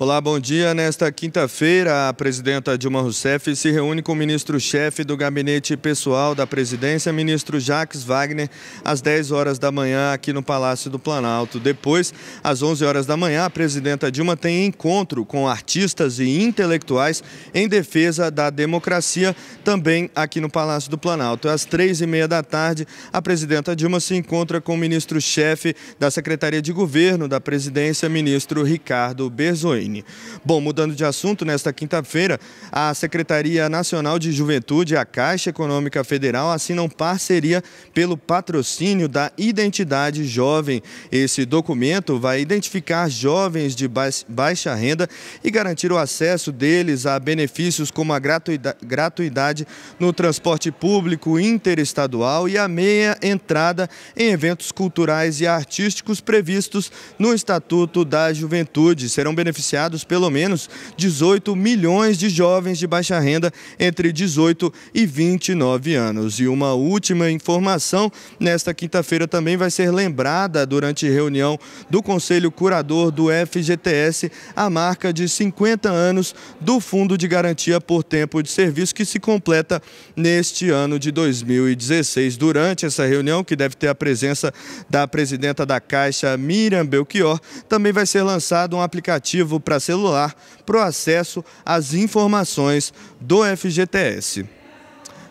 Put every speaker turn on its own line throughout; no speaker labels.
Olá, bom dia. Nesta quinta-feira, a presidenta Dilma Rousseff se reúne com o ministro-chefe do gabinete pessoal da presidência, ministro Jacques Wagner, às 10 horas da manhã aqui no Palácio do Planalto. Depois, às 11 horas da manhã, a presidenta Dilma tem encontro com artistas e intelectuais em defesa da democracia, também aqui no Palácio do Planalto. Às 3 e meia da tarde, a presidenta Dilma se encontra com o ministro-chefe da Secretaria de Governo da presidência, ministro Ricardo Berzoin online. Bom, mudando de assunto, nesta quinta-feira, a Secretaria Nacional de Juventude e a Caixa Econômica Federal assinam parceria pelo patrocínio da Identidade Jovem. Esse documento vai identificar jovens de baixa renda e garantir o acesso deles a benefícios como a gratuidade no transporte público interestadual e a meia entrada em eventos culturais e artísticos previstos no Estatuto da Juventude. Serão beneficiados beneficiados pelo menos 18 milhões de jovens de baixa renda entre 18 e 29 anos. E uma última informação: nesta quinta-feira também vai ser lembrada durante reunião do Conselho Curador do FGTS a marca de 50 anos do Fundo de Garantia por Tempo de Serviço, que se completa neste ano de 2016. Durante essa reunião, que deve ter a presença da presidenta da Caixa, Miriam Belchior, também vai ser lançado um aplicativo para celular para o acesso às informações do FGTS.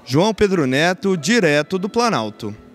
João Pedro Neto, direto do Planalto.